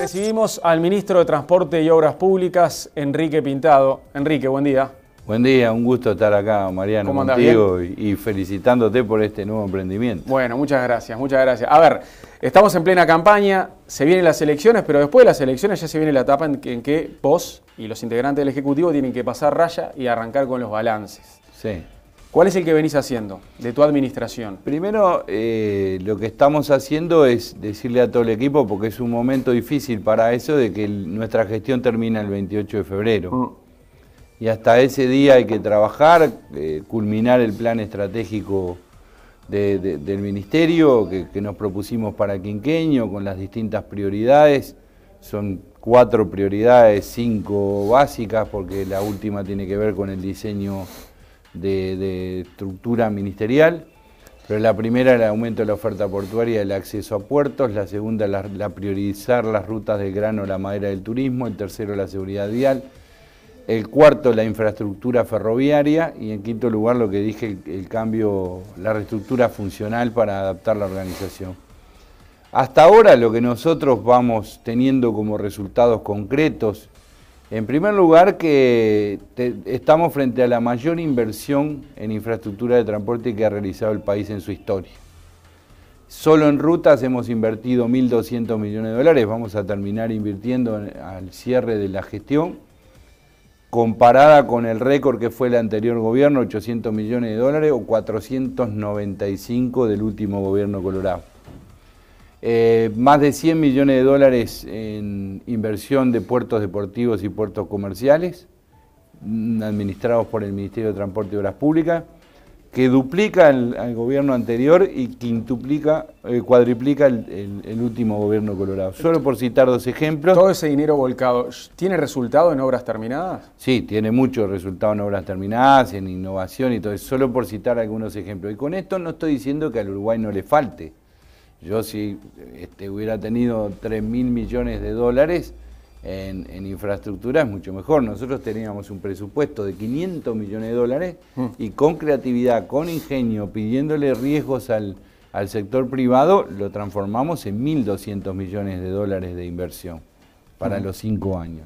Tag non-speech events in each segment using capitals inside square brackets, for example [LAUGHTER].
Recibimos al ministro de Transporte y Obras Públicas, Enrique Pintado. Enrique, buen día. Buen día, un gusto estar acá, Mariano, contigo y, y felicitándote por este nuevo emprendimiento. Bueno, muchas gracias, muchas gracias. A ver, estamos en plena campaña, se vienen las elecciones, pero después de las elecciones ya se viene la etapa en en que vos y los integrantes del Ejecutivo tienen que pasar raya y arrancar con los balances. Sí. ¿Cuál es el que venís haciendo de tu administración? Primero, eh, lo que estamos haciendo es decirle a todo el equipo, porque es un momento difícil para eso, de que nuestra gestión termina el 28 de febrero. Mm. Y hasta ese día hay que trabajar, eh, culminar el plan estratégico del ministerio que, que, nos propusimos para Quinqueño, con las distintas prioridades. Son cuatro prioridades, cinco básicas, porque la última tiene que ver con el diseño de, estructura ministerial, pero la primera el aumento de la oferta portuaria, el acceso a puertos, la segunda la, priorizar las rutas del grano, la madera del turismo, el tercero la seguridad vial, el cuarto la infraestructura ferroviaria y en quinto lugar lo que dije el cambio, la reestructura funcional para adaptar la organización. Hasta ahora lo que nosotros vamos teniendo como resultados concretos en primer lugar, que estamos frente a la mayor inversión en infraestructura de transporte que ha realizado el país en su historia. Solo en rutas hemos invertido 1.200 millones de dólares, vamos a terminar invirtiendo al cierre de la gestión, comparada con el récord que fue el anterior gobierno, 800 millones de dólares o 495 del último gobierno colorado. Eh, más de 100 millones de dólares en inversión de puertos deportivos y puertos comerciales, mm, administrados por el Ministerio de Transporte y Obras Públicas, que duplica al, gobierno anterior y quintuplica, eh, cuadriplica el, el, último gobierno colorado. Solo por citar dos ejemplos. Todo ese dinero volcado, ¿tiene resultado en obras terminadas? Sí, tiene mucho resultado en obras terminadas, en innovación y todo eso. Solo por citar algunos ejemplos. Y con esto no estoy diciendo que al Uruguay no le falte yo si este, hubiera tenido 3 mil millones de dólares en, infraestructura es mucho mejor. Nosotros teníamos un presupuesto de 500 millones de dólares mm. y con creatividad, con ingenio, pidiéndole riesgos al, sector privado, lo transformamos en 1.200 millones de dólares de inversión para mm. los cinco años.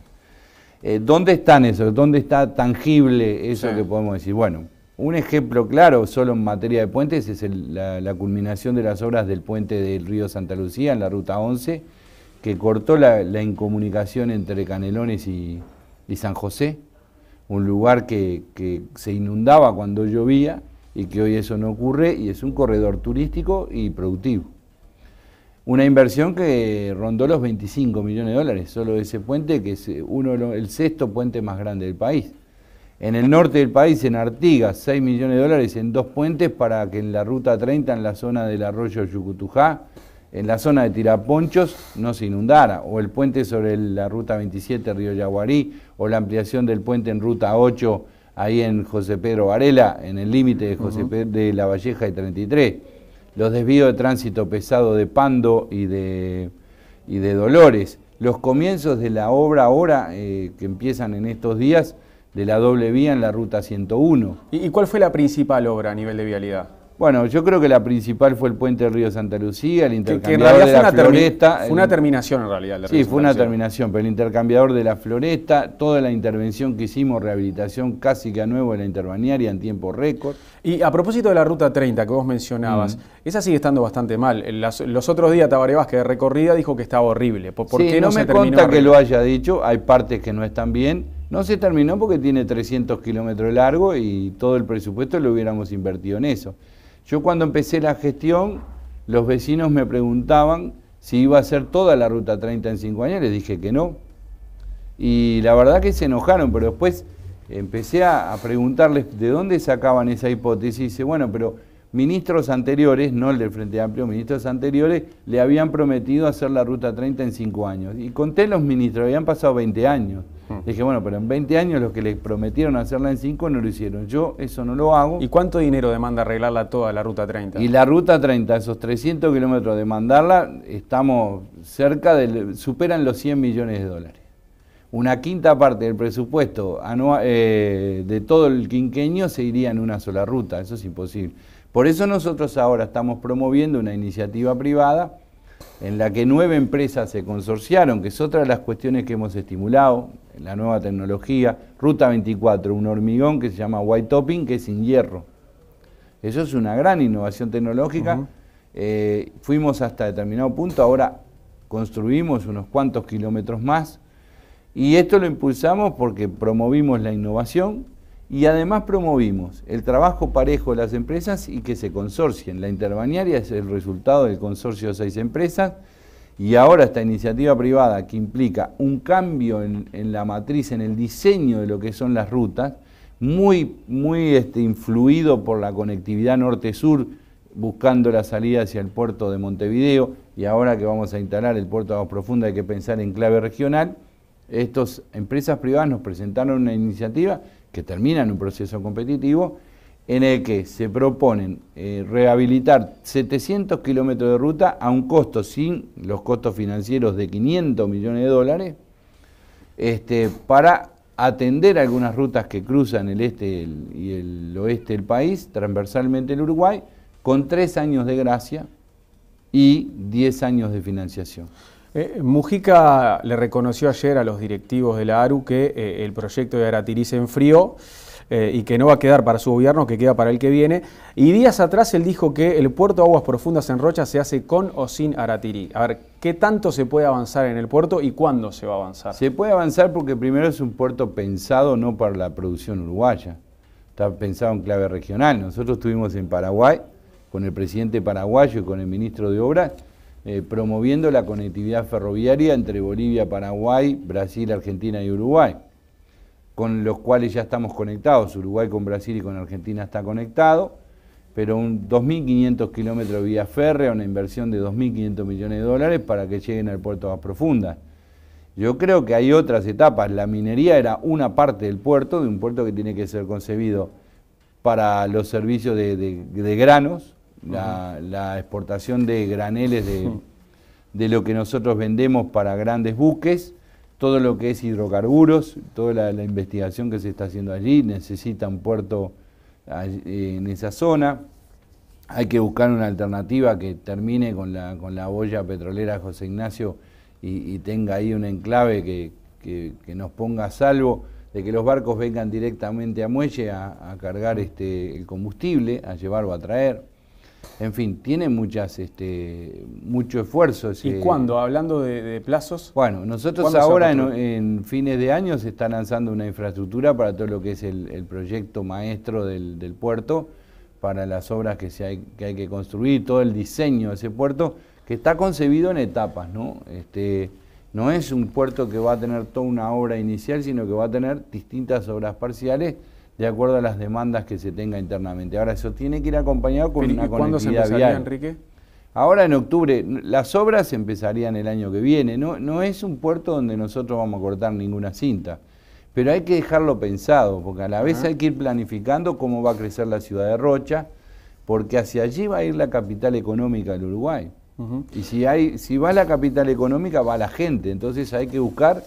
Eh, ¿Dónde están eso? ¿Dónde está tangible eso que podemos decir? Bueno, un ejemplo claro, solo en materia de puentes, es la, culminación de las obras del puente del río Santa Lucía en la ruta 11, que cortó la, incomunicación entre Canelones y, San José, un lugar que, se inundaba cuando llovía y que hoy eso no ocurre y es un corredor turístico y productivo. Una inversión que rondó los 25 millones de dólares, solo ese puente, que es uno, el sexto puente más grande del país. En el norte del país, en Artigas, 6 millones de dólares en dos puentes para que en la ruta 30, en la zona del arroyo Yucutujá, en la zona de Tiraponchos no se inundara, o el puente sobre la ruta 27 Río Yaguarí, o la ampliación del puente en ruta 8 ahí en José Pedro Varela, en el límite de, José de La Valleja y 33, los desvíos de tránsito pesado de Pando y de, y de Dolores, los comienzos de la obra ahora eh, que empiezan en estos días de la doble vía en la ruta 101. ¿Y cuál fue la principal obra a nivel de vialidad? Bueno, yo creo que la principal fue el puente Río Santa Lucía, el intercambiador de la floresta. Fue una terminación en realidad. La sí, fue una terminación, pero el intercambiador de la floresta, toda la intervención que hicimos, rehabilitación casi que a nuevo de la interbanearia en tiempo récord. Y a propósito de la Ruta 30 que vos mencionabas, mm. esa sigue estando bastante mal. los otros días Tabaré Vázquez de recorrida dijo que estaba horrible. ¿Por, qué no, me se que lo haya dicho, hay partes que no están bien no se terminó porque tiene 300 kilómetros largo y todo el presupuesto lo hubiéramos invertido en eso. Yo cuando empecé la gestión, los vecinos me preguntaban si iba a ser toda la Ruta 30 en 5 años, les dije que no. Y la verdad que se enojaron, pero después empecé a, preguntarles de dónde sacaban esa hipótesis. Y dice, bueno, pero ministros anteriores, no el del Frente Amplio, ministros anteriores, le habían prometido hacer la Ruta 30 en cinco años. Y conté los ministros, habían pasado 20 años. Mm. Dije, bueno, pero en 20 años los que les prometieron hacerla en cinco no lo hicieron. Yo eso no lo hago. ¿Y cuánto dinero demanda arreglarla toda la Ruta 30? Y la Ruta 30, esos 300 kilómetros de mandarla, estamos cerca de, superan los 100 millones de dólares una quinta parte del presupuesto anual, eh, de todo el quinqueño se iría en una sola ruta, eso es imposible. Por eso nosotros ahora estamos promoviendo una iniciativa privada en la que nueve empresas se consorciaron, que es otra de las cuestiones que hemos estimulado, la nueva tecnología, Ruta 24, un hormigón que se llama white topping, que es sin hierro. Eso es una gran innovación tecnológica. Eh, fuimos hasta determinado punto, ahora construimos unos cuantos kilómetros más. Y esto lo impulsamos porque promovimos la innovación, y además promovimos el trabajo parejo de las empresas y que se consorcien. La interbaniaria es el resultado del consorcio de seis empresas y ahora esta iniciativa privada que implica un cambio en, la matriz, en el diseño de lo que son las rutas, muy, muy este, influido por la conectividad norte-sur, buscando la salida hacia el puerto de Montevideo y ahora que vamos a instalar el puerto de profundo Profunda hay que pensar en clave regional estas empresas privadas nos presentaron una iniciativa que termina en un proceso competitivo en el que se proponen eh, rehabilitar 700 kilómetros de ruta a un costo sin los costos financieros de 500 millones de dólares este, para atender algunas rutas que cruzan el este y el oeste del país, transversalmente el Uruguay, con tres años de gracia y diez años de financiación. Eh, Mujica le reconoció ayer a los directivos de la ARU que eh, el proyecto de Aratirí se enfrió eh, y que no va a quedar para su gobierno, que queda para el que viene. Y días atrás él dijo que el puerto Aguas Profundas en Rocha se hace con o sin Aratirí. A ver, ¿qué tanto se puede avanzar en el puerto y cuándo se va a avanzar? Se puede avanzar porque primero es un puerto pensado no para la producción uruguaya, está pensado en clave regional. Nosotros estuvimos en Paraguay con el presidente paraguayo y con el ministro de Obras eh, promoviendo la conectividad ferroviaria entre Bolivia, Paraguay, Brasil, Argentina y Uruguay, con los cuales ya estamos conectados. Uruguay con Brasil y con Argentina está conectado, pero un 2.500 kilómetros de vía férrea, una inversión de 2.500 millones de dólares para que lleguen al puerto más profunda. Yo creo que hay otras etapas. La minería era una parte del puerto, de un puerto que tiene que ser concebido para los servicios de granos, la, exportación de graneles de, lo que nosotros vendemos para grandes buques, todo lo que es hidrocarburos, toda la, investigación que se está haciendo allí, necesita un puerto eh, en esa zona. Hay que buscar una alternativa que termine con la, con la boya petrolera José Ignacio y, tenga ahí un enclave que, que, nos ponga a salvo de que los barcos vengan directamente a Muelle a, a, cargar este, el combustible, a llevarlo a traer. En fin, tiene muchas, este, mucho esfuerzo. ¿Y cuándo? Hablando de, plazos. Bueno, nosotros ahora en, fines de año se está lanzando una infraestructura para todo lo que es el, proyecto maestro del, puerto, para las obras que, se hay, que construir, todo el diseño de ese puerto, que está concebido en etapas, ¿no? Este, no es un puerto que va a tener toda una obra inicial, sino que va a tener distintas obras parciales de acuerdo a las demandas que se tenga internamente. Ahora, eso tiene que ir acompañado con una conectividad ¿Cuándo se empezaría, Enrique? Ahora en octubre, las obras empezarían el año que viene. No, no es un puerto donde nosotros vamos a cortar ninguna cinta, pero hay que dejarlo pensado, porque a la vez hay que ir planificando cómo va a crecer la ciudad de Rocha, porque hacia allí va a ir la capital económica del Uruguay. Y si, hay, si va la capital económica, va la gente. Entonces hay que buscar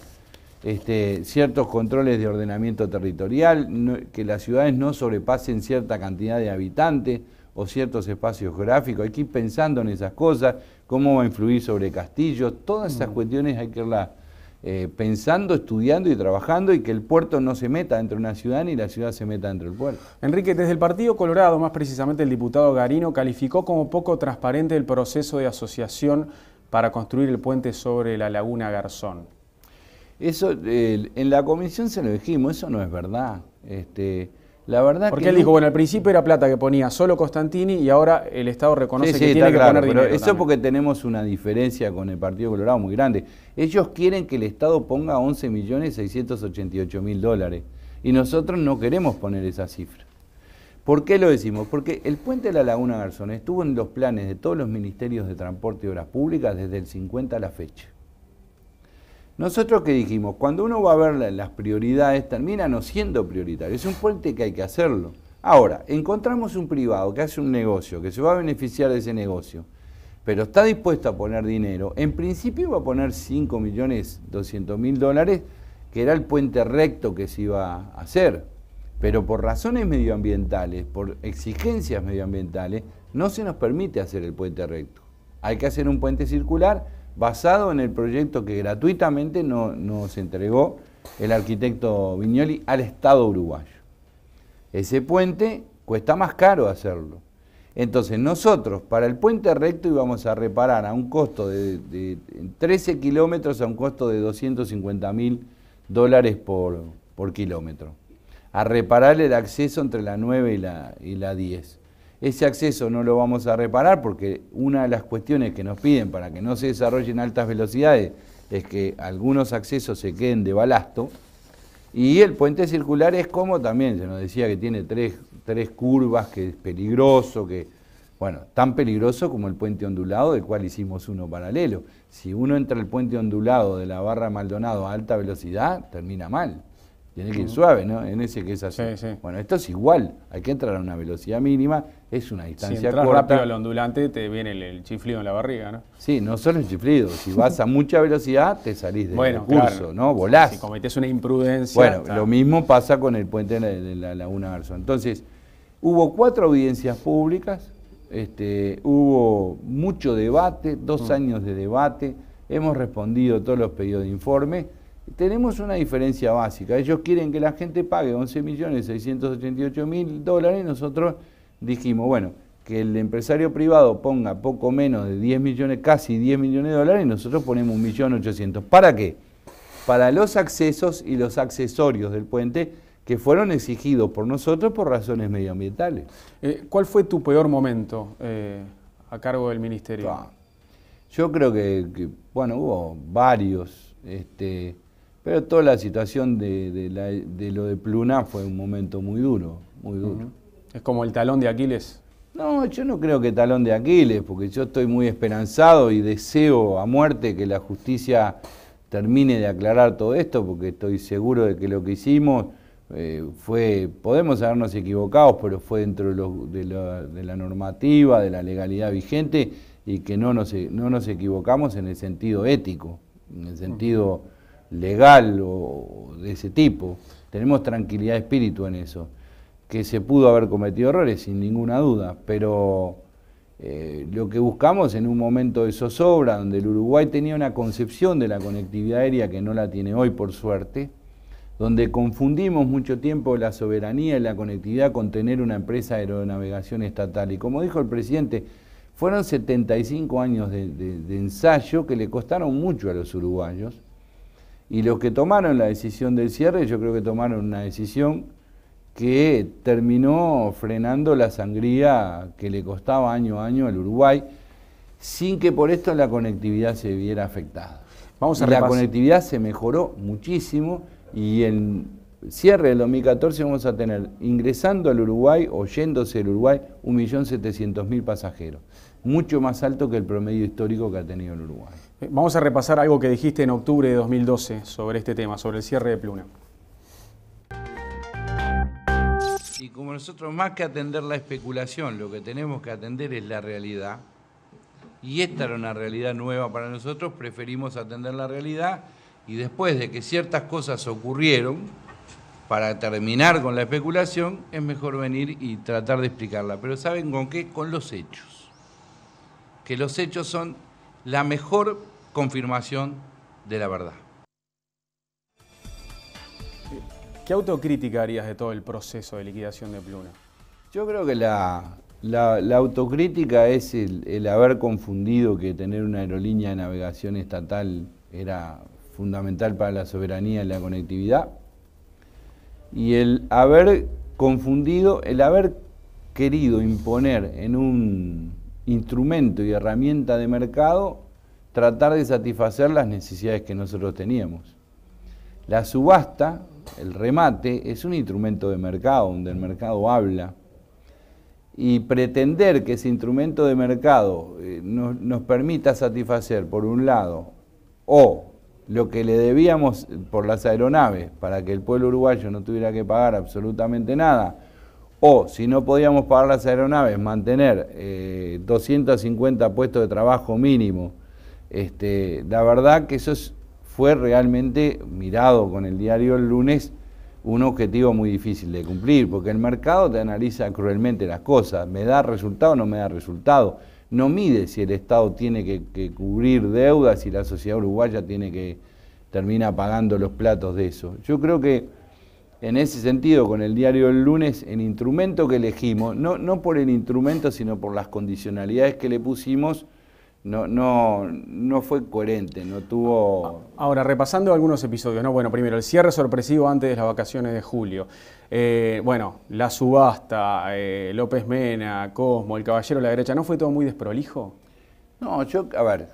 este, ciertos controles de ordenamiento territorial, que las ciudades no sobrepasen cierta cantidad de habitantes o ciertos espacios gráficos Hay que ir pensando en esas cosas, cómo va a influir sobre castillos, todas esas mm. cuestiones hay que irlas eh, pensando, estudiando y trabajando y que el puerto no se meta entre una ciudad ni la ciudad se meta dentro el puerto. Enrique, desde el Partido Colorado, más precisamente el diputado Garino, calificó como poco transparente el proceso de asociación para construir el puente sobre la laguna Garzón. Eso, en la comisión se lo dijimos, eso no es verdad. Este, la verdad Porque él dijo, bueno, al principio era plata que ponía solo Constantini y ahora el Estado reconoce que tiene que poner dinero. Pero eso es porque tenemos una diferencia con el Partido Colorado muy grande. Ellos quieren que el Estado ponga 11.688.000 dólares y nosotros no queremos poner esa cifra. ¿Por qué lo decimos? Porque el puente de la Laguna Garzón estuvo en los planes de todos los ministerios de transporte y obras públicas desde el 50 a la fecha. Nosotros que dijimos, cuando uno va a ver las prioridades, termina no siendo prioritario. Es un puente que hay que hacerlo. Ahora, encontramos un privado que hace un negocio, que se va a beneficiar de ese negocio, pero está dispuesto a poner dinero. En principio iba a poner 5.200.000 millones mil dólares, que era el puente recto que se iba a hacer. Pero por razones medioambientales, por exigencias medioambientales, no se nos permite hacer el puente recto. Hay que hacer un puente circular basado en el proyecto que gratuitamente nos entregó el arquitecto Viñoli al Estado uruguayo. Ese puente cuesta más caro hacerlo. Entonces nosotros para el puente recto íbamos a reparar a un costo de, 13 kilómetros a un costo de 250 mil dólares por, por kilómetro. A reparar el acceso entre la 9 y la, y la 10. Ese acceso no lo vamos a reparar porque una de las cuestiones que nos piden para que no se desarrollen altas velocidades es que algunos accesos se queden de balasto. Y el puente circular es como también, se nos decía que tiene tres, tres curvas, que es peligroso, que, bueno, tan peligroso como el puente ondulado, del cual hicimos uno paralelo. Si uno entra al puente ondulado de la barra Maldonado a alta velocidad, termina mal. Tiene que ir mm. suave, ¿no? En ese que es así. Bueno, esto es igual, hay que entrar a una velocidad mínima es una distancia si rápido al ondulante te viene el, chiflido en la barriga, ¿no? Sí, no solo el chiflido, si vas a mucha velocidad te salís del curso, ¿no? Volás. Si cometés una imprudencia. Bueno, lo mismo pasa con el puente de la, Laguna Garzón. Entonces, hubo cuatro audiencias públicas, este, hubo mucho debate, dos mm. años de debate, hemos respondido todos los pedidos de informe. Tenemos una diferencia básica, ellos quieren que la gente pague 11.688.000 dólares, y nosotros dijimos, bueno, que el empresario privado ponga poco menos de 10 millones, casi 10 millones de dólares y nosotros ponemos 1.800.000. ¿Para qué? Para los accesos y los accesorios del puente que fueron exigidos por nosotros por razones medioambientales. Eh, ¿Cuál fue tu peor momento eh, a cargo del ministerio? Ah, yo creo que, bueno, hubo varios, este, pero toda la situación de, lo de Pluna fue un momento muy duro, muy duro. Es como el talón de Aquiles. No, yo no creo que talón de Aquiles, porque yo estoy muy esperanzado y deseo a muerte que la justicia termine de aclarar todo esto, porque estoy seguro de que lo que hicimos eh, fue, podemos habernos equivocado, pero fue dentro de, la, normativa, de la legalidad vigente, y que no nos, e, equivocamos en el sentido ético, en el sentido legal o de ese tipo. Tenemos tranquilidad de espíritu en eso que se pudo haber cometido errores, sin ninguna duda, pero eh, lo que buscamos en un momento de zozobra, donde el Uruguay tenía una concepción de la conectividad aérea que no la tiene hoy, por suerte, donde confundimos mucho tiempo la soberanía y la conectividad con tener una empresa de aeronavegación estatal. Y como dijo el presidente, fueron 75 años de, de ensayo que le costaron mucho a los uruguayos. Y los que tomaron la decisión del cierre, yo creo que tomaron una decisión que terminó frenando la sangría que le costaba año a año al Uruguay, sin que por esto la conectividad se viera afectada. Vamos a la conectividad se mejoró muchísimo y en cierre del 2014 vamos a tener ingresando al Uruguay o yéndose al Uruguay 1.700.000 pasajeros, mucho más alto que el promedio histórico que ha tenido el Uruguay. Vamos a repasar algo que dijiste en octubre de 2012 sobre este tema, sobre el cierre de Pluna. Y como nosotros más que atender la especulación, lo que tenemos que atender es la realidad, y esta era una realidad nueva para nosotros, preferimos atender la realidad y después de que ciertas cosas ocurrieron, para terminar con la especulación, es mejor venir y tratar de explicarla. Pero ¿saben con qué? Con los hechos. Que los hechos son la mejor confirmación de la verdad. ¿Qué autocrítica harías de todo el proceso de liquidación de Pluna? Yo creo que la, autocrítica es el, el, haber confundido que tener una aerolínea de navegación estatal era fundamental para la soberanía y la conectividad. Y el haber confundido, el haber querido imponer en un instrumento y herramienta de mercado, tratar de satisfacer las necesidades que nosotros teníamos. La subasta, el remate, es un instrumento de mercado, donde el mercado habla. Y pretender que ese instrumento de mercado eh, nos, permita satisfacer, por un lado, o lo que le debíamos eh, por las aeronaves para que el pueblo uruguayo no tuviera que pagar absolutamente nada, o si no podíamos pagar las aeronaves, mantener 250 eh, puestos de trabajo mínimo, este, la verdad que eso es fue realmente mirado con el diario el lunes un objetivo muy difícil de cumplir, porque el mercado te analiza cruelmente las cosas, me da resultado o no me da resultado, no mide si el Estado tiene que, cubrir deudas, si la sociedad uruguaya tiene que termina pagando los platos de eso. Yo creo que en ese sentido, con el diario el lunes, el instrumento que elegimos, no, no por el instrumento, sino por las condicionalidades que le pusimos, no, no, no fue coherente, no tuvo... Ahora, repasando algunos episodios, ¿no? Bueno, primero, el cierre sorpresivo antes de las vacaciones de julio. Eh, bueno, la subasta, eh, López Mena, Cosmo, el Caballero de la Derecha, ¿no fue todo muy desprolijo? No, yo, a ver,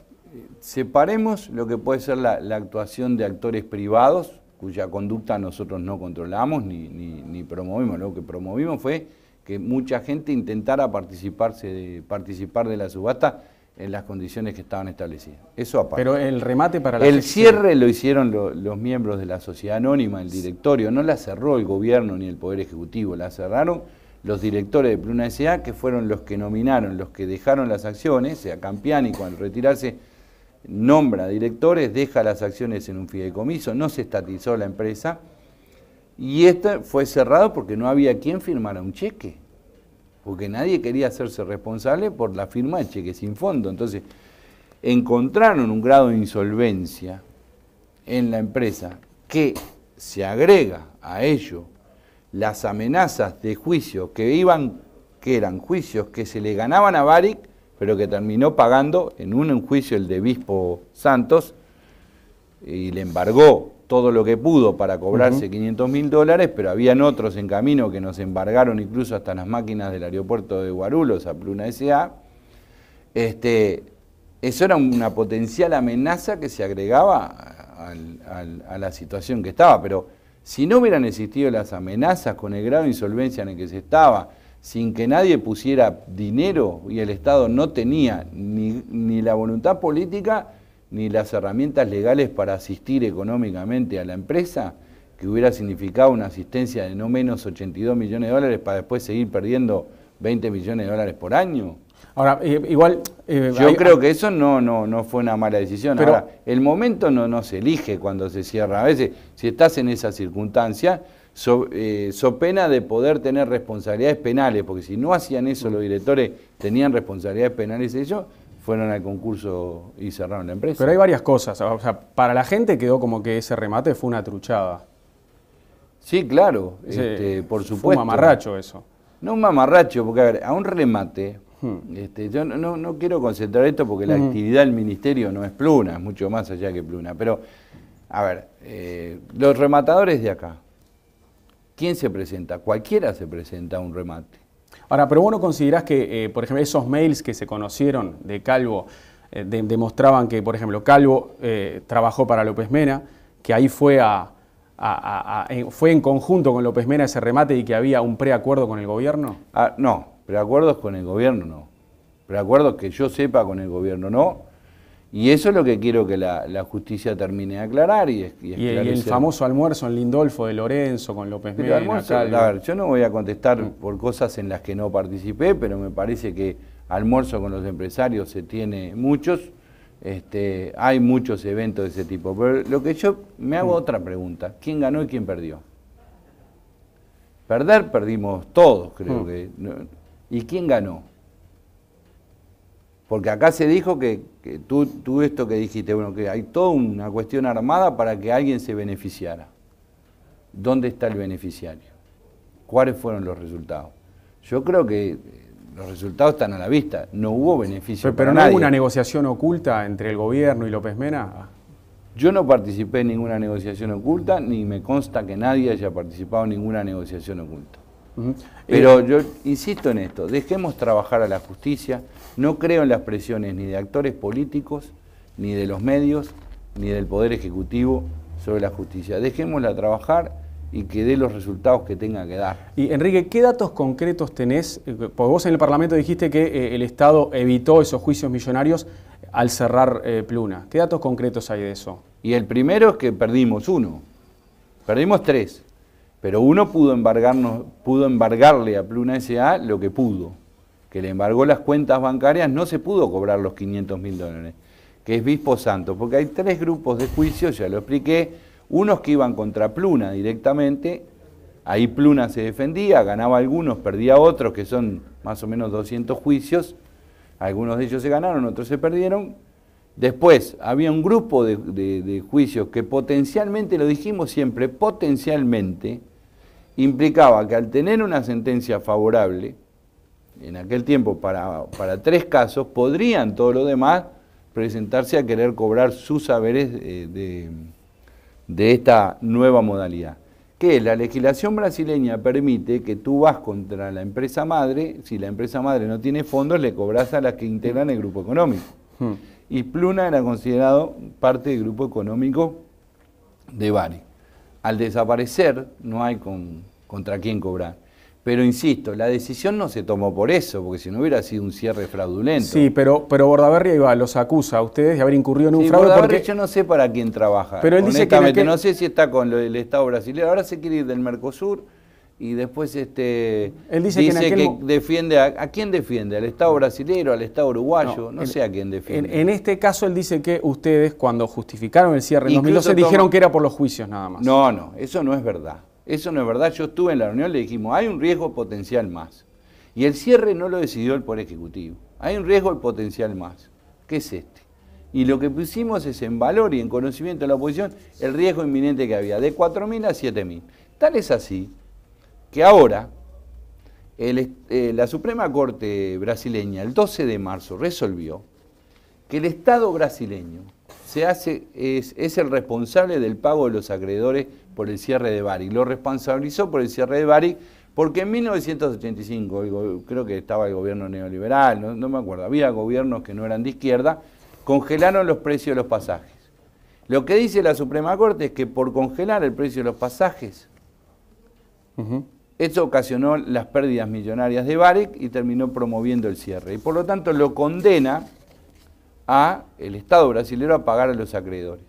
separemos lo que puede ser la, actuación de actores privados, cuya conducta nosotros no controlamos ni, promovimos. Lo que promovimos fue que mucha gente intentara participarse participar de la subasta en las condiciones que estaban establecidas. Eso aparte. Pero el remate para la El cierre lo hicieron los miembros de la sociedad anónima, el directorio, no la cerró el gobierno ni el Poder Ejecutivo, la cerraron los directores de Pluna S.A., que fueron los que nominaron, los que dejaron las acciones, sea Campiani cuando retirarse nombra directores, deja las acciones en un fideicomiso, no se estatizó la empresa y esta fue cerrado porque no había quien firmara un cheque porque nadie quería hacerse responsable por la firma de cheque sin fondo. Entonces, encontraron un grado de insolvencia en la empresa que se agrega a ello las amenazas de juicio que iban, que eran juicios que se le ganaban a Baric, pero que terminó pagando en un juicio el de Bispo Santos y le embargó todo lo que pudo para cobrarse 500 mil dólares, pero habían otros en camino que nos embargaron incluso hasta las máquinas del aeropuerto de Guarulhos, a Pluna S.A. Este, eso era una potencial amenaza que se agregaba a la situación que estaba, pero si no hubieran existido las amenazas con el grado de insolvencia en el que se estaba, sin que nadie pusiera dinero y el Estado no tenía ni, ni la voluntad política, ni las herramientas legales para asistir económicamente a la empresa, que hubiera significado una asistencia de no menos 82 millones de dólares para después seguir perdiendo 20 millones de dólares por año. Ahora, eh, igual... Eh, Yo creo que eso no, no, no fue una mala decisión. Ahora, el momento no, nos se elige cuando se cierra. A veces, si estás en esa circunstancia, so, eh, so pena de poder tener responsabilidades penales, porque si no hacían eso los mm. directores, tenían responsabilidades penales ellos, fueron al concurso y cerraron la empresa. Pero hay varias cosas. O sea, para la gente quedó como que ese remate fue una truchada. Sí, claro, este, por supuesto. Fue un mamarracho eso. No un mamarracho, porque a, ver, a un remate, hmm. este, yo no, quiero concentrar esto porque la hmm. actividad del ministerio no es pluna, es mucho más allá que pluna. Pero, a ver, eh, los rematadores de acá, ¿quién se presenta? Cualquiera se presenta a un remate. Ahora, pero vos no considerás que, eh, por ejemplo, esos mails que se conocieron de Calvo eh, demostraban que, por ejemplo, Calvo eh, trabajó para López Mena, que ahí fue a, fue en conjunto con López Mena ese remate y que había un preacuerdo con el gobierno? Ah, no, preacuerdos con el gobierno no. Preacuerdos que yo sepa con el gobierno no. Y eso es lo que quiero que la, justicia termine de aclarar. Y, y, el famoso almuerzo en Lindolfo de Lorenzo con López Mena. yo no voy a contestar mm. por cosas en las que no participé, pero me parece que almuerzo con los empresarios se tiene muchos. Este, hay muchos eventos de ese tipo. Pero lo que yo me hago mm. otra pregunta. ¿Quién ganó y quién perdió? Perder perdimos todos, creo mm. que. ¿Y quién ganó? Porque acá se dijo que tú, esto que dijiste, bueno, que hay toda una cuestión armada para que alguien se beneficiara. ¿Dónde está el beneficiario? ¿Cuáles fueron los resultados? Yo creo que eh, los resultados están a la vista. No hubo beneficio. Pero, no hubo una negociación oculta entre el gobierno y López Mena. Yo no participé en ninguna negociación oculta, ni me consta que nadie haya participado en ninguna negociación oculta. Eh, Pero yo insisto en esto, dejemos trabajar a la justicia, no creo en las presiones ni de actores políticos, ni de los medios, ni del Poder Ejecutivo sobre la justicia. Dejémosla trabajar y que dé los resultados que tenga que dar. Y Enrique, ¿qué datos concretos tenés? Eh, porque vos en el Parlamento dijiste que eh, el Estado evitó esos juicios millonarios al cerrar Pluna. ¿Qué datos concretos hay de eso? Y el primero es que perdimos uno, perdimos tres. Pero uno pudo, embargarle a Pluna S.A. lo que pudo, que le embargó las cuentas bancarias, no se pudo cobrar los 500 mil dólares, que es Bispo Santo, porque hay tres grupos de juicios, ya lo expliqué, unos que iban contra Pluna directamente, ahí Pluna se defendía, ganaba algunos, perdía otros, que son más o menos 200 juicios, algunos de ellos se ganaron, otros se perdieron. Después había un grupo de juicios que potencialmente, lo dijimos siempre, potencialmente, implicaba que al tener una sentencia favorable, en aquel tiempo para, para tres casos, podrían todos los demás presentarse a querer cobrar sus saberes eh, de, esta nueva modalidad. Que la legislación brasileña permite que tú vas contra la empresa madre, si la empresa madre no tiene fondos, le cobras a las que integran el grupo económico. Hmm. Y Pluna era considerado parte del grupo económico de Bari al desaparecer no hay contra quién cobrar. Pero insisto, la decisión no se tomó por eso, porque si no hubiera sido un cierre fraudulento. Sí, pero, pero Bordaberry va, los acusa a ustedes de haber incurrido en un fraude. porque... yo no sé para quién trabaja. Pero él dice que, no sé si está con lo el Estado brasileño. Ahora se quiere ir del Mercosur, y después este, Él dice, que, defiende a, quién defiende, al Estado brasileño, al Estado uruguayo, no, sé a quién defiende. En, este caso él dice que ustedes cuando justificaron el cierre en 2012 dijeron que era por los juicios nada más. No, no, eso no es verdad. Eso no es verdad. Yo estuve en la reunión y le dijimos, hay un riesgo potencial más. Y el cierre no lo decidió el Poder Ejecutivo. Hay un riesgo potencial más, que es este. Y lo que pusimos es en valor y en conocimiento de la oposición el riesgo inminente que había, de 4.000 a 7.000. Tal es así que ahora eh, la Suprema Corte brasileña el 12 de marzo resolvió que el Estado brasileño es, el responsable del pago de los acreedores por el cierre de Bari. Lo responsabilizó por el cierre de Bari porque en 1985, creo que estaba el gobierno neoliberal, no, me acuerdo, había gobiernos que no eran de izquierda, congelaron los precios de los pasajes. Lo que dice la Suprema Corte es que por congelar el precio de los pasajes, eso ocasionó las pérdidas millonarias de Barek y terminó promoviendo el cierre. Y por lo tanto lo condena a el Estado brasileño a pagar a los acreedores.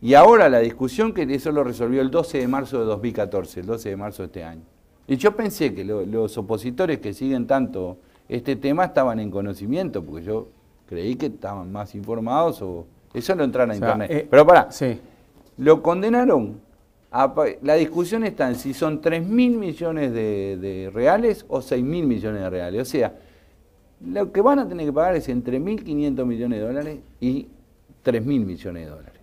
Y ahora la discusión que eso lo resolvió el 12 de marzo de 2014, el 12 de marzo de este año. Y yo pensé que los opositores que siguen tanto este tema estaban en conocimiento, porque yo creí que estaban más informados o eso lo entraron a internet. Eh, Pero pará, lo condenaron la discusión está en si son 3.000 mil millones de, reales o 6.000 mil millones de reales. O sea, lo que van a tener que pagar es entre 1.500 millones de dólares y 3.000 mil millones de dólares.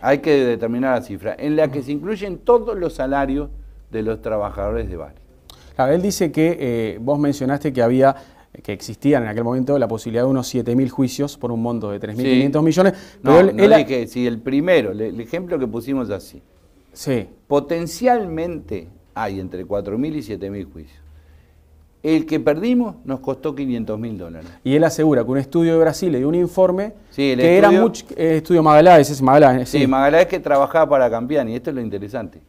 Hay que determinar la cifra, en la que se incluyen todos los salarios de los trabajadores de Bari. Claro, él dice que eh, vos mencionaste que había que existían en aquel momento la posibilidad de unos 7.000 juicios por un monto de 3.500 millones. él, no si el primero, el ejemplo que pusimos así, Sí. Potencialmente hay entre 4.000 y 7.000 juicios. El que perdimos nos costó 500.000 mil dólares. Y él asegura que un estudio de Brasil le dio un informe que era mucho. Eh, estudio Magaláes, es Sí. que trabajaba para Campiani, esto es lo interesante.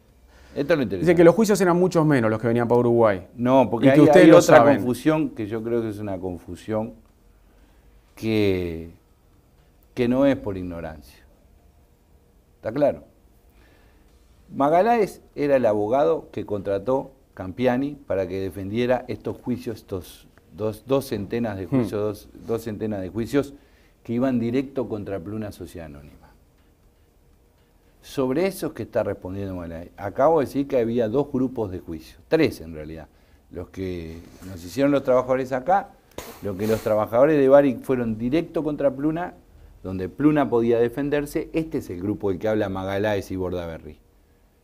Esto es lo interesante. Dice que los juicios eran muchos menos los que venían para Uruguay. No, porque hay, otra confusión que yo creo que es una confusión que, que no es por ignorancia. ¿Está claro? Magaláes era el abogado que contrató Campiani para que defendiera estos juicios, estos dos, centenas de hmm. juicios, dos, centenas de juicios que iban directo contra Pluna Sociedad Anónima. Sobre eso es que está respondiendo Magaláes. Acabo de decir que había dos grupos de juicios, tres en realidad. Los que nos hicieron los trabajadores acá, los que los trabajadores de Bari fueron directo contra Pluna, donde Pluna podía defenderse, este es el grupo del que habla Magaláes y Bordaberry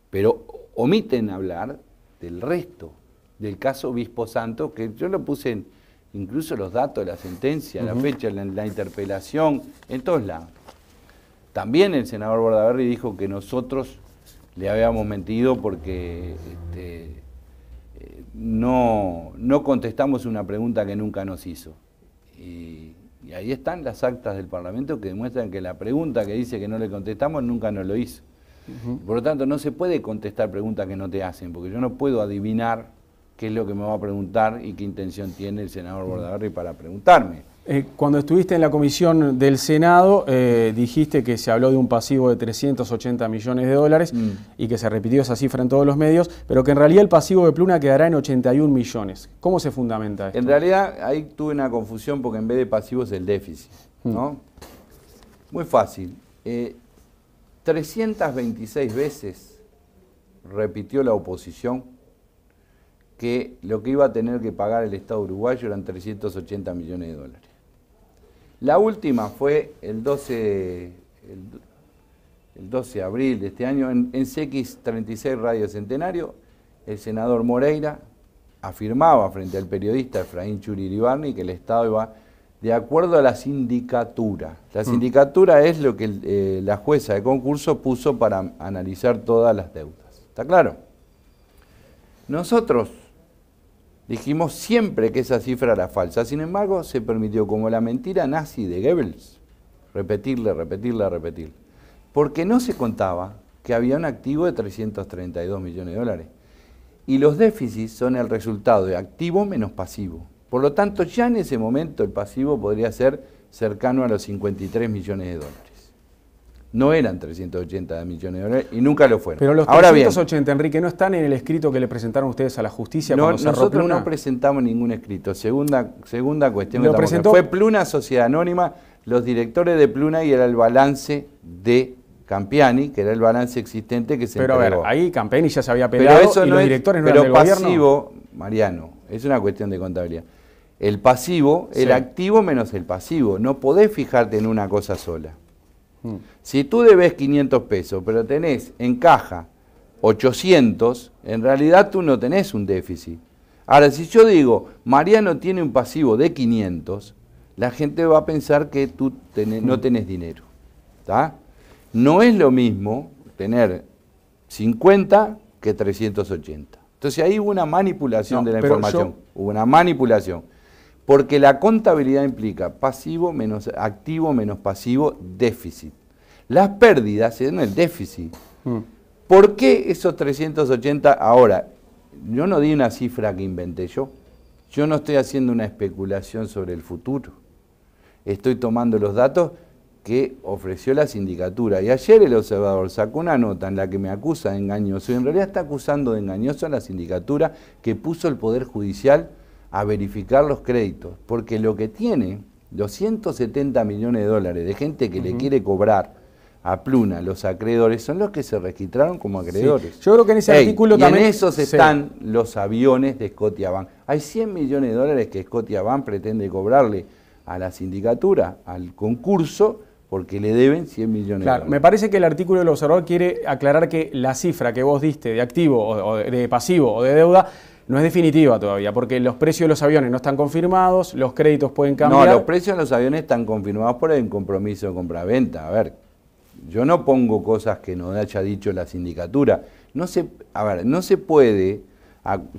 pero omiten hablar del resto, del caso Obispo Santo, que yo lo puse en incluso los datos de la sentencia, la fecha, la, interpelación, en todos lados. También el senador Bordaberry dijo que nosotros le habíamos mentido porque este, eh, no, contestamos una pregunta que nunca nos hizo. Y, y ahí están las actas del Parlamento que demuestran que la pregunta que dice que no le contestamos nunca nos lo hizo. Por lo tanto, no se puede contestar preguntas que no te hacen, porque yo no puedo adivinar qué es lo que me va a preguntar y qué intención tiene el senador Bordaberry para preguntarme. Eh, cuando estuviste en la comisión del Senado, eh, dijiste que se habló de un pasivo de 380 millones de dólares mm. y que se repitió esa cifra en todos los medios, pero que en realidad el pasivo de Pluna quedará en 81 millones. ¿Cómo se fundamenta esto? En realidad ahí tuve una confusión porque en vez de pasivo es el déficit. Mm. ¿no? Muy fácil. Eh, 326 veces repitió la oposición que lo que iba a tener que pagar el Estado uruguayo eran 380 millones de dólares. La última fue el 12, el, de abril de este año en, CX36 Radio Centenario, el senador Moreira afirmaba frente al periodista Efraín Churiribarni que el Estado iba de acuerdo a la sindicatura. La mm. sindicatura es lo que eh, la jueza de concurso puso para analizar todas las deudas. ¿Está claro? Nosotros dijimos siempre que esa cifra era falsa. Sin embargo, se permitió como la mentira nazi de Goebbels repetirle, repetirle, repetirle. Porque no se contaba que había un activo de 332 millones de dólares. Y los déficits son el resultado de activo menos pasivo. Por lo tanto, ya en ese momento el pasivo podría ser cercano a los 53 millones de dólares. No eran 380 millones de dólares y nunca lo fueron. Pero los 380, Enrique, no están en el escrito que le presentaron ustedes a la justicia no, Nosotros no presentamos ningún escrito. Segunda, segunda cuestión Fue Pluna, Sociedad Anónima, los directores de Pluna y era el balance de Campiani, que era el balance existente que se Pero a ver, ahí Campiani ya se había pegado y los directores no eran del pasivo, Mariano, es una cuestión de contabilidad. El pasivo, el activo menos el pasivo. No podés fijarte en una cosa sola. Hmm. Si tú debes 500 pesos, pero tenés en caja 800, en realidad tú no tenés un déficit. Ahora, si yo digo, Mariano tiene un pasivo de 500, la gente va a pensar que tú no hmm. tenés dinero. No es lo mismo tener 50 que 380. Entonces ahí hubo una manipulación de la información, hubo una manipulación. Porque la contabilidad implica pasivo menos activo menos pasivo, déficit. Las pérdidas se dan el déficit. Mm. ¿Por qué esos 380 ahora? Yo no di una cifra que inventé yo. Yo no estoy haciendo una especulación sobre el futuro. Estoy tomando los datos que ofreció la sindicatura. Y ayer el observador sacó una nota en la que me acusa de engañoso y en realidad está acusando de engañoso a la sindicatura que puso el Poder Judicial a verificar los créditos. Porque lo que tiene, los 170 millones de dólares de gente que le quiere cobrar a Pluna, los acreedores, son los que se registraron como acreedores. Yo creo que en ese artículo y en esos están los aviones de Scotiabank. Hay 100 millones de dólares que Scotiabank pretende cobrarle a la sindicatura, al concurso, porque le deben 100 millones claro, de dólares. Me parece que el artículo del observador quiere aclarar que la cifra que vos diste de activo o de pasivo o de deuda no es definitiva todavía, porque los precios de los aviones no están confirmados, los créditos pueden cambiar. No, los precios de los aviones están confirmados por el compromiso de compra-venta. A ver, yo no pongo cosas que no haya dicho la sindicatura. No se, a ver, no se puede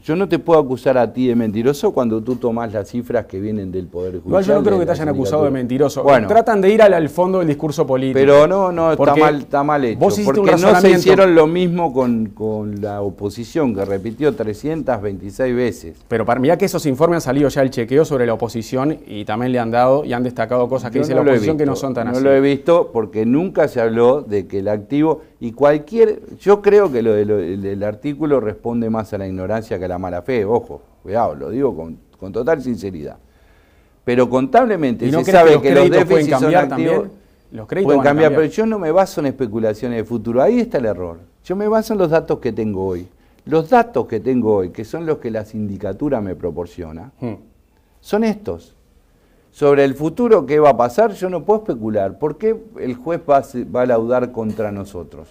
yo no te puedo acusar a ti de mentiroso cuando tú tomas las cifras que vienen del Poder Judicial. yo no creo que te hayan acusado de mentiroso. Bueno, Tratan de ir al, fondo del discurso político. Pero no, no, está mal, está mal hecho. Vos porque un no se hicieron lo mismo con, la oposición, que repitió 326 veces. Pero para, mirá que esos informes han salido ya el chequeo sobre la oposición y también le han dado y han destacado cosas que dice la oposición que no son tan así. No lo he visto porque nunca se habló de que el activo y cualquier... Yo creo que lo del artículo responde más a la ignorancia que la mala fe, ojo, cuidado, lo digo con, total sinceridad. Pero contablemente se sabe que los, déficits son También? Los créditos pueden cambiar, pero yo no me baso en especulaciones de futuro. Ahí está el error. Yo me baso en los datos que tengo hoy. Los datos que tengo hoy, que son los que la sindicatura me proporciona, hmm. son estos. Sobre el futuro, ¿qué va a pasar? Yo no puedo especular. ¿Por qué el juez va va a laudar contra nosotros?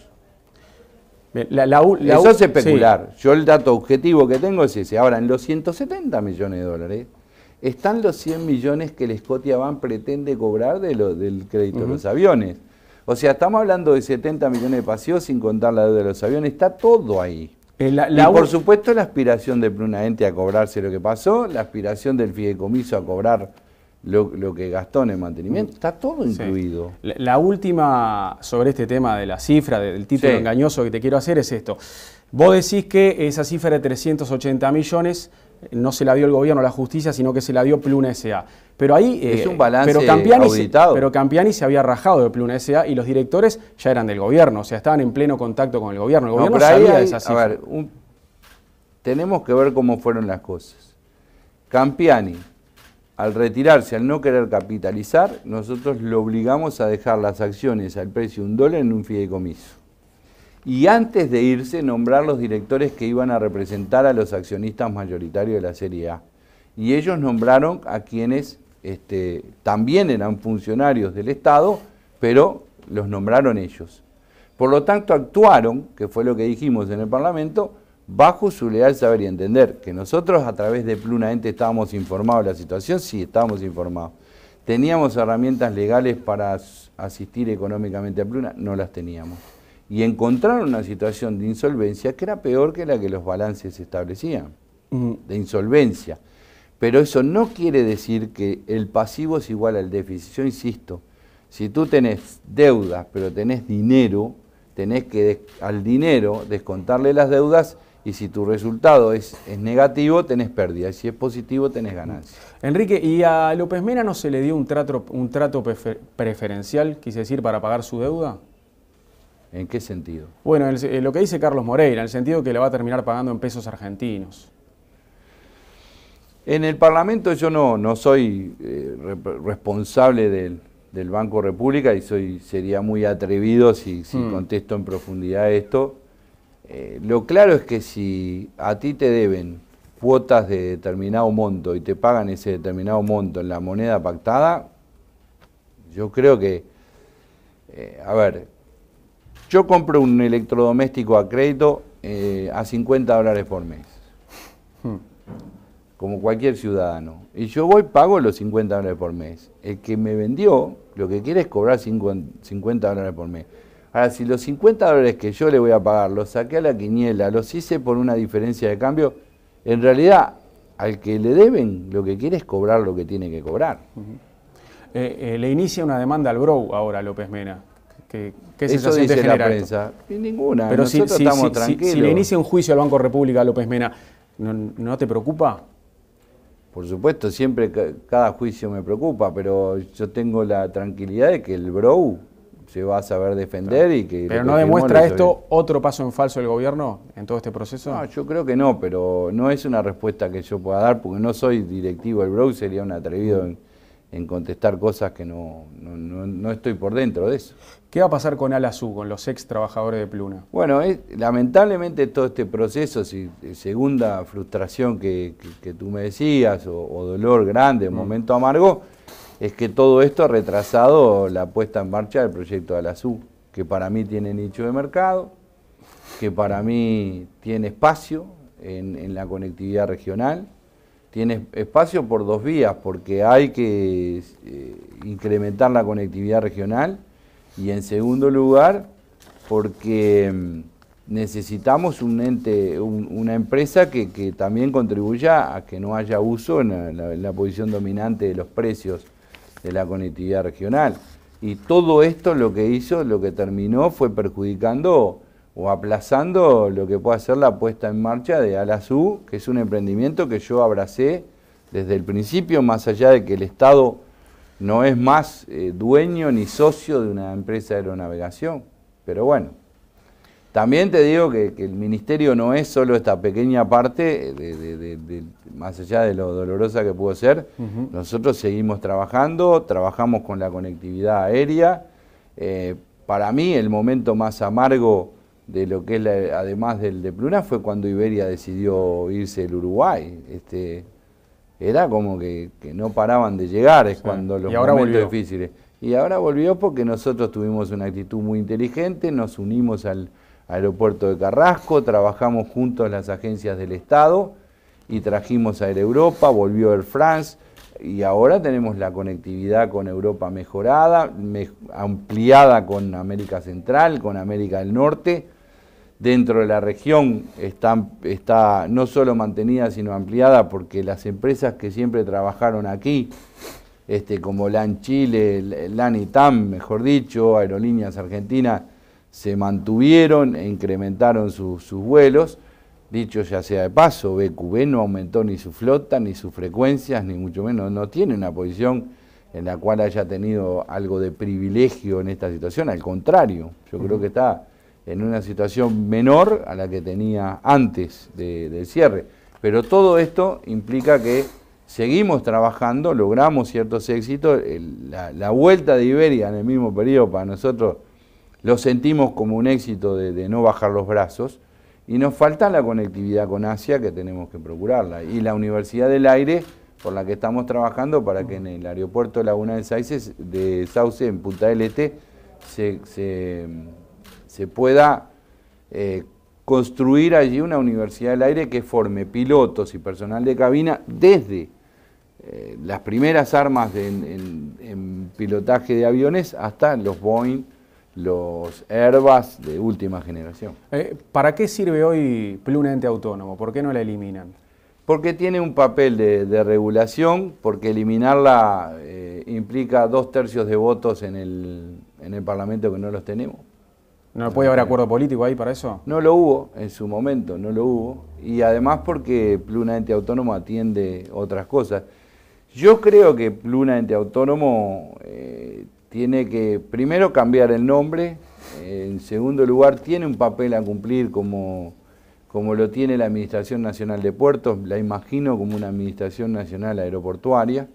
La, Eso es especular. Yo el dato objetivo que tengo es ese. Ahora, en los 170 millones de dólares están los 100 millones que el Scotia Bank pretende cobrar de lo, del crédito de los aviones. O sea, estamos hablando de 70 millones de paseos sin contar la deuda de los aviones. Está todo ahí. Eh, y por supuesto la aspiración de Ente a cobrarse lo que pasó, la aspiración del fideicomiso a cobrar lo, que gastó en el mantenimiento, mm. está todo incluido. La, última sobre este tema de la cifra, del título engañoso que te quiero hacer es esto. Vos decís que esa cifra de 380 millones eh, no se la dio el gobierno a la justicia, sino que se la dio Pluna S.A. Pero ahí... Eh, es un balance pero Campiani pero Campiani se había rajado de Pluna S.A. y los directores ya eran del gobierno, o sea, estaban en pleno contacto con el gobierno. El gobierno sabía esa cifra. A ver, tenemos que ver cómo fueron las cosas. Campiani al retirarse, al no querer capitalizar, nosotros lo obligamos a dejar las acciones al precio de un dólar en un fideicomiso. Y antes de irse, nombrar los directores que iban a representar a los accionistas mayoritarios de la Serie A. Y ellos nombraron a quienes este, también eran funcionarios del Estado, pero los nombraron ellos. Por lo tanto, actuaron, que fue lo que dijimos en el Parlamento, bajo su leal saber y entender. Que nosotros a través de Pluna Ente estábamos informados de la situación, sí, estábamos informados. ¿Teníamos herramientas legales para asistir económicamente a Pluna? No las teníamos. Y encontraron una situación de insolvencia que era peor que la que los balances establecían, de insolvencia. Pero eso no quiere decir que el pasivo es igual al déficit. Yo insisto, si tú tenés deudas, pero tenés dinero, tenés que al dinero descontarle las deudas y si tu resultado es, negativo, tenés pérdida, y si es positivo, tenés ganancia. Enrique, ¿y a López Mena no se le dio un trato, un trato preferencial, quise decir, para pagar su deuda? ¿En qué sentido? Bueno, lo que dice Carlos Moreira, en el sentido que le va a terminar pagando en pesos argentinos. En el Parlamento yo no, no soy eh, responsable del, del, Banco República y soy, sería muy atrevido si, mm. contesto en profundidad esto eh, lo claro es que si a ti te deben cuotas de determinado monto y te pagan ese determinado monto en la moneda pactada, yo creo que, eh, a ver, yo compro un electrodoméstico a crédito eh, a 50 dólares por mes, hmm. como cualquier ciudadano. Y yo voy, pago los 50 dólares por mes. El que me vendió lo que quiere es cobrar 50 dólares por mes. Ahora, si los 50 dólares que yo le voy a pagar los saqué a la quiniela, los hice por una diferencia de cambio, en realidad al que le deben lo que quiere es cobrar lo que tiene que cobrar. Eh, eh, le inicia una demanda al Brou ahora López Mena. ¿Qué, qué Eso dice la prensa. ninguna. Pero Nosotros si, estamos tranquilos. Si, le inicia un juicio al Banco República López Mena, ¿no, te preocupa? Por supuesto, siempre cada juicio me preocupa, pero yo tengo la tranquilidad de que el Brou se va a saber defender y que... Pero no demuestra esto otro paso en falso del gobierno en todo este proceso. No, yo creo que no, pero no es una respuesta que yo pueda dar porque no soy directivo del bro sería un atrevido en, contestar cosas que no, no, estoy por dentro de eso. ¿Qué va a pasar con Alasú, con los ex trabajadores de Pluna? Bueno, es, lamentablemente todo este proceso, si, eh, segunda frustración que, tú me decías, o, dolor grande, mm. momento amargo, es que todo esto ha retrasado la puesta en marcha del proyecto de la SU, que para mí tiene nicho de mercado, que para mí tiene espacio en, la conectividad regional, tiene espacio por dos vías, porque hay que eh, incrementar la conectividad regional y en segundo lugar, porque mm, necesitamos un ente, una empresa que, también contribuya a que no haya uso en la posición dominante de los precios de la conectividad regional. Y todo esto lo que hizo, lo que terminó fue perjudicando o aplazando lo que puede ser la puesta en marcha de Alasú, que es un emprendimiento que yo abracé desde el principio, más allá de que el Estado no es más eh, dueño ni socio de una empresa de aeronavegación. Pero bueno. También te digo que, el ministerio no es solo esta pequeña parte, de, más allá de lo dolorosa que pudo ser, nosotros seguimos trabajando, trabajamos con la conectividad aérea. Eh, para mí el momento más amargo de lo que es además del de Pluna fue cuando Iberia decidió irse del Uruguay. Este, era como que, no paraban de llegar, es cuando los momentos difíciles. Y ahora volvió porque nosotros tuvimos una actitud muy inteligente, nos unimos al Aeropuerto de Carrasco, trabajamos juntos a las agencias del Estado y trajimos a Europa, volvió Air France y ahora tenemos la conectividad con Europa mejorada, ampliada con América Central, con América del Norte. Dentro de la región está, no solo mantenida, sino ampliada porque las empresas que siempre trabajaron aquí, este, como LAN Chile, LAN Tam, mejor dicho, Aerolíneas Argentinas, se mantuvieron e incrementaron sus vuelos. Dicho ya sea de paso, BQB no aumentó ni su flota, ni sus frecuencias, ni mucho menos, no tiene una posición en la cual haya tenido algo de privilegio en esta situación, al contrario, yo creo que está en una situación menor a la que tenía antes del cierre. Pero todo esto implica que seguimos trabajando, logramos ciertos éxitos, la, la, vuelta de Iberia en el mismo periodo para nosotros lo sentimos como un éxito de, no bajar los brazos y nos falta la conectividad con Asia que tenemos que procurarla. Y la Universidad del Aire por la que estamos trabajando para que en el aeropuerto Laguna de Sauce, de Sauce en Punta del Este, se, pueda eh, construir allí una universidad del aire que forme pilotos y personal de cabina desde eh, las primeras armas en, pilotaje de aviones hasta los Boeing los herbas de última generación. Eh, ¿Para qué sirve hoy Plunente ente autónomo? ¿Por qué no la eliminan? Porque tiene un papel de, regulación, porque eliminarla eh, implica dos tercios de votos en el, Parlamento que no los tenemos. ¿No puede haber ah. acuerdo político ahí para eso? No lo hubo en su momento, no lo hubo. Y además porque Pluna Ente Autónomo atiende otras cosas. Yo creo que Pluna Ente Autónomo eh, tiene que primero cambiar el nombre, eh, en segundo lugar tiene un papel a cumplir como, como lo tiene la Administración Nacional de Puertos, la imagino como una Administración Nacional Aeroportuaria,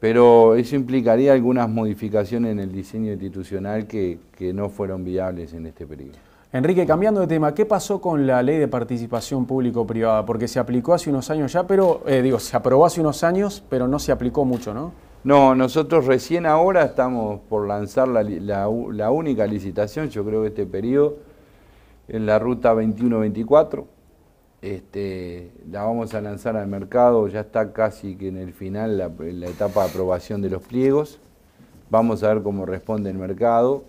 pero eso implicaría algunas modificaciones en el diseño institucional que, no fueron viables en este periodo. Enrique, cambiando de tema, ¿qué pasó con la ley de participación público-privada? Porque se aplicó hace unos años ya, pero, eh, digo, se aprobó hace unos años, pero no se aplicó mucho, ¿no? No, nosotros recién ahora estamos por lanzar la, única licitación, yo creo que este periodo, en la ruta 21-24. Este, la vamos a lanzar al mercado, ya está casi que en el final la, la etapa de aprobación de los pliegos. Vamos a ver cómo responde el mercado.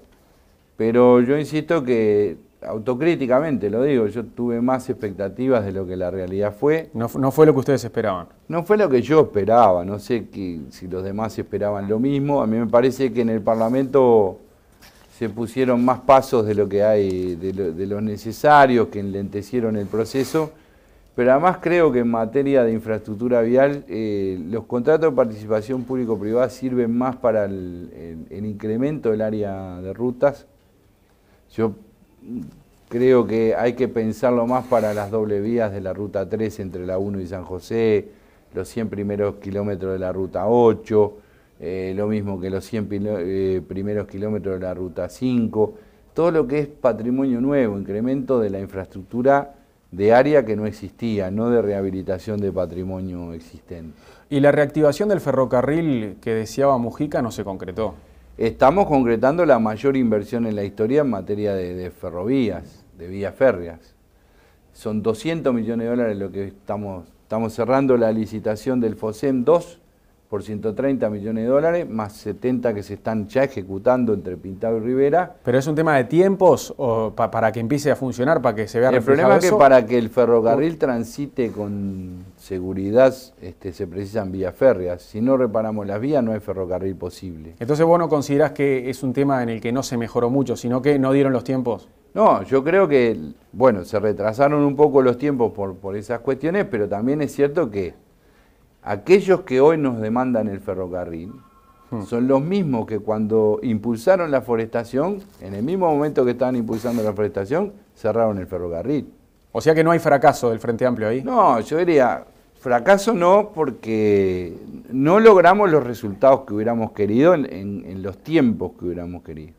Pero yo insisto que autocríticamente lo digo, yo tuve más expectativas de lo que la realidad fue. No, fue lo que ustedes esperaban. No fue lo que yo esperaba, no sé si los demás esperaban lo mismo. A mí me parece que en el Parlamento se pusieron más pasos de lo que hay, de, los necesarios, que enlentecieron el proceso. Pero además creo que en materia de infraestructura vial, eh, los contratos de participación público-privada sirven más para el, el incremento del área de rutas. Yo creo que hay que pensarlo más para las doble vías de la ruta 3 entre la 1 y San José, los 100 primeros kilómetros de la ruta 8, eh, lo mismo que los 100 eh, primeros kilómetros de la ruta 5, todo lo que es patrimonio nuevo, incremento de la infraestructura de área que no existía, no de rehabilitación de patrimonio existente. ¿Y la reactivación del ferrocarril que deseaba Mujica no se concretó? estamos concretando la mayor inversión en la historia en materia de, ferrovías, de vías férreas. Son 200 millones de dólares lo que estamos, estamos cerrando la licitación del FOSEM 2 por 130 millones de dólares, más 70 que se están ya ejecutando entre Pintado y Rivera. ¿Pero es un tema de tiempos para que empiece a funcionar, para que se vea El problema es que para que el ferrocarril transite con seguridad este, se precisan vías férreas. Si no reparamos las vías no hay ferrocarril posible. Entonces vos no considerás que es un tema en el que no se mejoró mucho, sino que no dieron los tiempos. No, yo creo que, bueno, se retrasaron un poco los tiempos por, por esas cuestiones, pero también es cierto que aquellos que hoy nos demandan el ferrocarril hmm. son los mismos que cuando impulsaron la forestación, en el mismo momento que estaban impulsando la forestación, cerraron el ferrocarril. O sea que no hay fracaso del Frente Amplio ahí. No, yo diría, fracaso no, porque no logramos los resultados que hubiéramos querido en los tiempos que hubiéramos querido.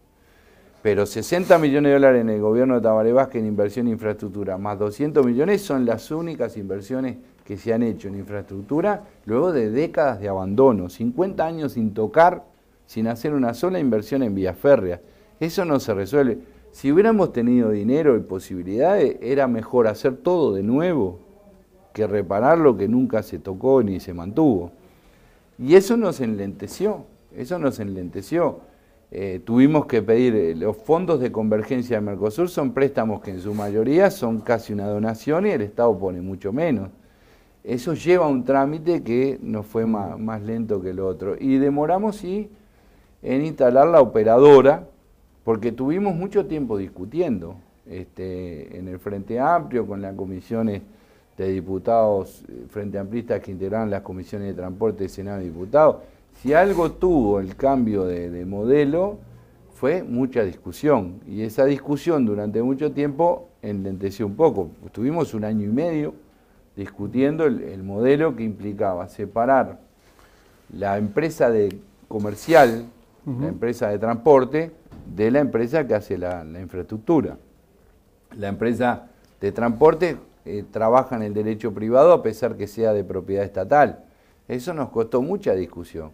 Pero 60 millones de dólares en el gobierno de Tabaré Vázquez en inversión en infraestructura, más 200 millones son las únicas inversiones que se han hecho en infraestructura luego de décadas de abandono, 50 años sin tocar, sin hacer una sola inversión en vías férreas. Eso no se resuelve. Si hubiéramos tenido dinero y posibilidades, era mejor hacer todo de nuevo que reparar lo que nunca se tocó ni se mantuvo. Y eso nos enlenteció, eso nos enlenteció. Eh, tuvimos que pedir, eh, los fondos de convergencia de Mercosur son préstamos que en su mayoría son casi una donación y el Estado pone mucho menos. Eso lleva a un trámite que nos fue más, lento que el otro. Y demoramos, sí, en instalar la operadora, porque tuvimos mucho tiempo discutiendo este, en el Frente Amplio, con las comisiones de diputados, eh, Frente Amplistas que integran las comisiones de transporte, Senado y Diputados si algo tuvo el cambio de, modelo, fue mucha discusión. Y esa discusión durante mucho tiempo enlenteció un poco. Estuvimos un año y medio discutiendo el, modelo que implicaba separar la empresa de comercial, la empresa de transporte, de la empresa que hace la, infraestructura. La empresa de transporte eh, trabaja en el derecho privado a pesar que sea de propiedad estatal. Eso nos costó mucha discusión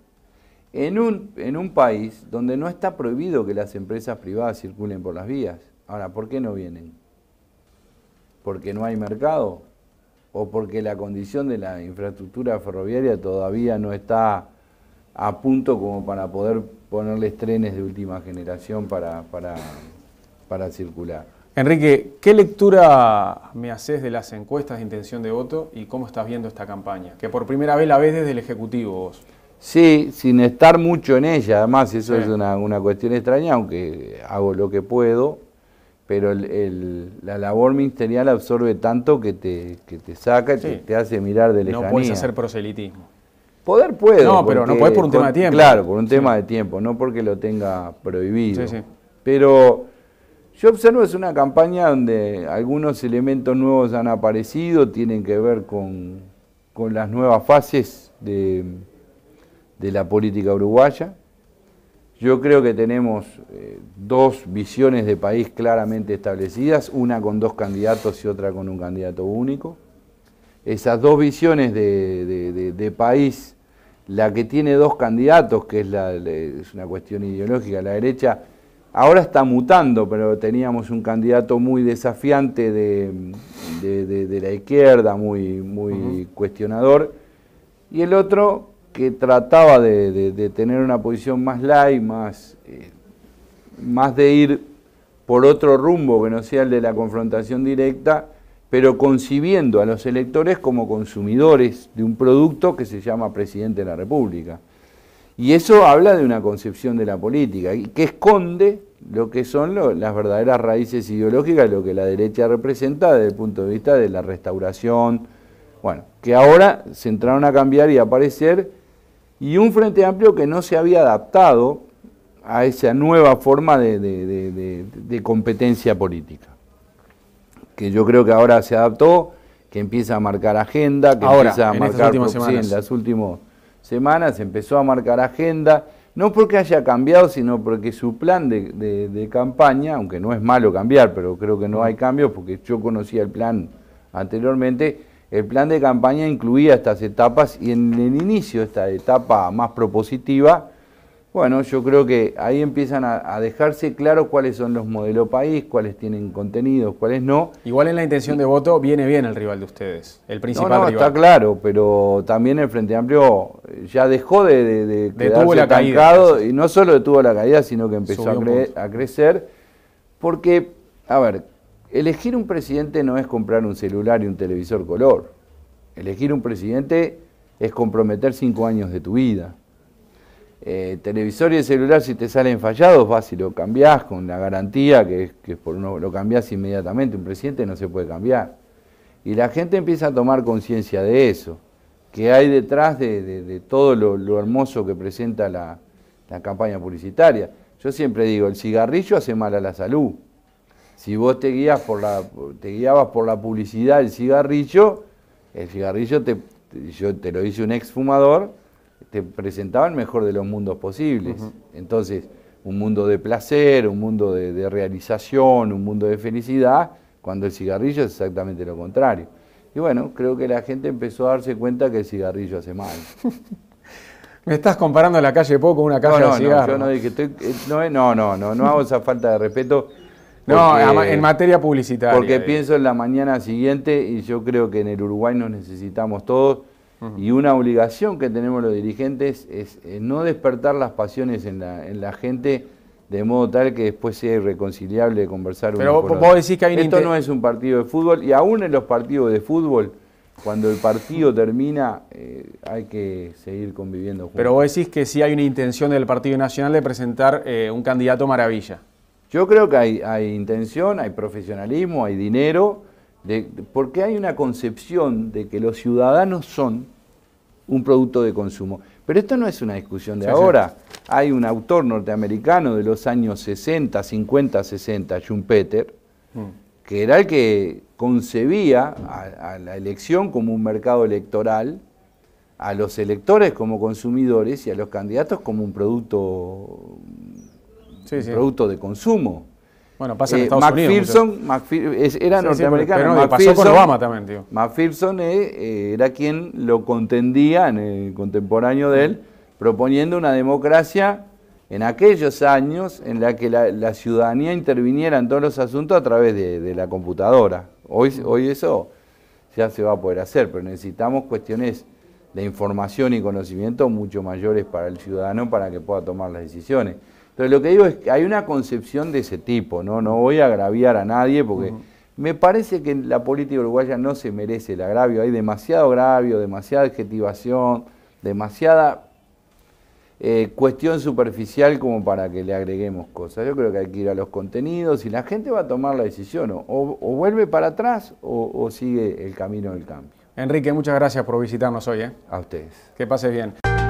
en un, en un país donde no está prohibido que las empresas privadas circulen por las vías. Ahora, ¿por qué no vienen? ¿Porque no hay mercado? ¿O porque la condición de la infraestructura ferroviaria todavía no está a punto como para poder ponerles trenes de última generación para, para, para circular? Enrique, ¿qué lectura me haces de las encuestas de intención de voto y cómo estás viendo esta campaña? Que por primera vez la ves desde el Ejecutivo vos. Sí, sin estar mucho en ella, además eso es una, cuestión extraña, aunque hago lo que puedo, pero la labor ministerial absorbe tanto que te, te saca, y te, hace mirar de lejanía. No puedes hacer proselitismo. Poder puedo. No, pero no puedes por un tema de tiempo. Claro, por un tema de tiempo, no porque lo tenga prohibido. Pero yo observo es una campaña donde algunos elementos nuevos han aparecido, tienen que ver con las nuevas fases de de la política uruguaya. Yo creo que tenemos eh, dos visiones de país claramente establecidas, una con dos candidatos y otra con un candidato único. Esas dos visiones de, país, la que tiene dos candidatos, que es, la, es una cuestión ideológica, la derecha ahora está mutando, pero teníamos un candidato muy desafiante de, la izquierda, muy, muy cuestionador, y el otro que trataba de, tener una posición más light, más, eh, más de ir por otro rumbo que no sea el de la confrontación directa, pero concibiendo a los electores como consumidores de un producto que se llama presidente de la República. Y eso habla de una concepción de la política, que esconde lo que son las verdaderas raíces ideológicas, lo que la derecha representa desde el punto de vista de la restauración, bueno, que ahora se entraron a cambiar y a aparecer y un Frente Amplio que no se había adaptado a esa nueva forma de, competencia política, que yo creo que ahora se adaptó, que empieza a marcar agenda, que empieza a en marcar estas últimas en las últimas semanas empezó a marcar agenda, no porque haya cambiado, sino porque su plan de, de, campaña, aunque no es malo cambiar, pero creo que no hay cambios, porque yo conocía el plan anteriormente, el plan de campaña incluía estas etapas y en el inicio, esta etapa más propositiva, bueno, yo creo que ahí empiezan a, dejarse claro cuáles son los modelos país, cuáles tienen contenidos, cuáles no. Igual en la intención de voto viene bien el rival de ustedes, el principal rival. Está claro, pero también el Frente Amplio ya dejó de, de, de y no solo detuvo la caída, sino que empezó a crecer, porque, a ver, Elegir un presidente no es comprar un celular y un televisor color. Elegir un presidente es comprometer cinco años de tu vida. Eh, televisor y el celular, si te salen fallados, vas y lo cambiás con la garantía que, que por lo cambiás inmediatamente. Un presidente no se puede cambiar. Y la gente empieza a tomar conciencia de eso, que hay detrás de, todo lo, hermoso que presenta la campaña publicitaria. Yo siempre digo, el cigarrillo hace mal a la salud si vos te, guías por la, te guiabas por la publicidad del cigarrillo, el cigarrillo, te, yo te lo hice un ex fumador, te presentaba el mejor de los mundos posibles. Entonces, un mundo de placer, un mundo de, realización, un mundo de felicidad, cuando el cigarrillo es exactamente lo contrario. Y bueno, creo que la gente empezó a darse cuenta que el cigarrillo hace mal. [LAUGHS] Me estás comparando la calle Poco una calle de cigarros. yo no dije, eh, eh, no, no, no, no hago esa falta de respeto no, en materia publicitaria. Porque pienso en la mañana siguiente y yo creo que en el Uruguay nos necesitamos todos. Y una obligación que tenemos los dirigentes es, eh, no despertar las pasiones en la, gente de modo tal que después sea irreconciliable conversar Pero uno vos, vos decís que hay Esto no es un partido de fútbol y aún en los partidos de fútbol, cuando el partido termina, eh, hay que seguir conviviendo juntos. Pero vos decís que sí hay una intención del Partido Nacional de presentar eh, un candidato maravilla. Yo creo que hay, intención, hay profesionalismo, hay dinero, porque hay una concepción de que los ciudadanos son un producto de consumo. Pero esto no es una discusión de ahora. Hay un autor norteamericano de los años 60, 50, 60, Schumpeter, Peter, mm. que era el que concebía a, la elección como un mercado electoral, a los electores como consumidores y a los candidatos como un producto producto de consumo. Bueno, pasa en eh, Estados Unidos. MacPherson era norteamericano. Pero, pasó con Obama también, tío. MacPherson eh, eh, era quien lo contendía en el contemporáneo de él, proponiendo una democracia en aquellos años en la que la, ciudadanía interviniera en todos los asuntos a través de, de la computadora. Hoy, mm. hoy eso ya se va a poder hacer, pero necesitamos cuestiones de información y conocimiento mucho mayores para el ciudadano para que pueda tomar las decisiones. Pero lo que digo es que hay una concepción de ese tipo, no, no voy a agraviar a nadie porque me parece que la política uruguaya no se merece el agravio, hay demasiado agravio, demasiada adjetivación, demasiada eh, cuestión superficial como para que le agreguemos cosas. Yo creo que hay que ir a los contenidos y la gente va a tomar la decisión o, vuelve para atrás o, sigue el camino del cambio. Enrique, muchas gracias por visitarnos hoy. ¿eh? A ustedes. Que pase bien.